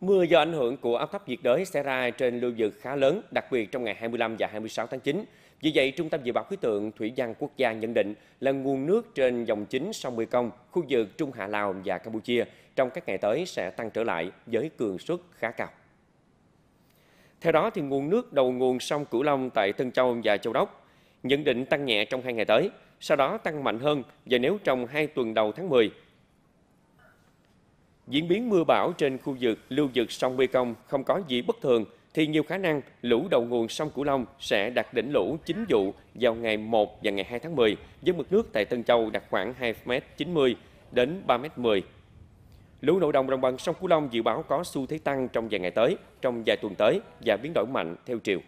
Mưa do ảnh hưởng của áp thấp nhiệt đới sẽ ra trên lưu vực khá lớn, đặc biệt trong ngày 25 và 26 tháng 9. Vì vậy, Trung tâm Dự báo Khí tượng Thủy văn Quốc gia nhận định là nguồn nước trên dòng chính sông Mê Công, khu vực Trung Hạ Lào và Campuchia trong các ngày tới sẽ tăng trở lại với cường suất khá cao. Theo đó, thì nguồn nước đầu nguồn sông Cửu Long tại Tân Châu và Châu Đốc nhận định tăng nhẹ trong hai ngày tới, sau đó tăng mạnh hơn và nếu trong hai tuần đầu tháng 10 Diễn biến mưa bão trên khu vực lưu vực sông Mekong không có gì bất thường thì nhiều khả năng lũ đầu nguồn sông Cửu Long sẽ đạt đỉnh lũ chính vụ vào ngày 1 và ngày 2 tháng 10 với mực nước tại Tân Châu đạt khoảng 2m90 đến 3m10. Lũ nội đồng đồng bằng sông Cửu Long dự báo có xu thế tăng trong vài ngày tới, trong vài tuần tới và biến đổi mạnh theo chiều.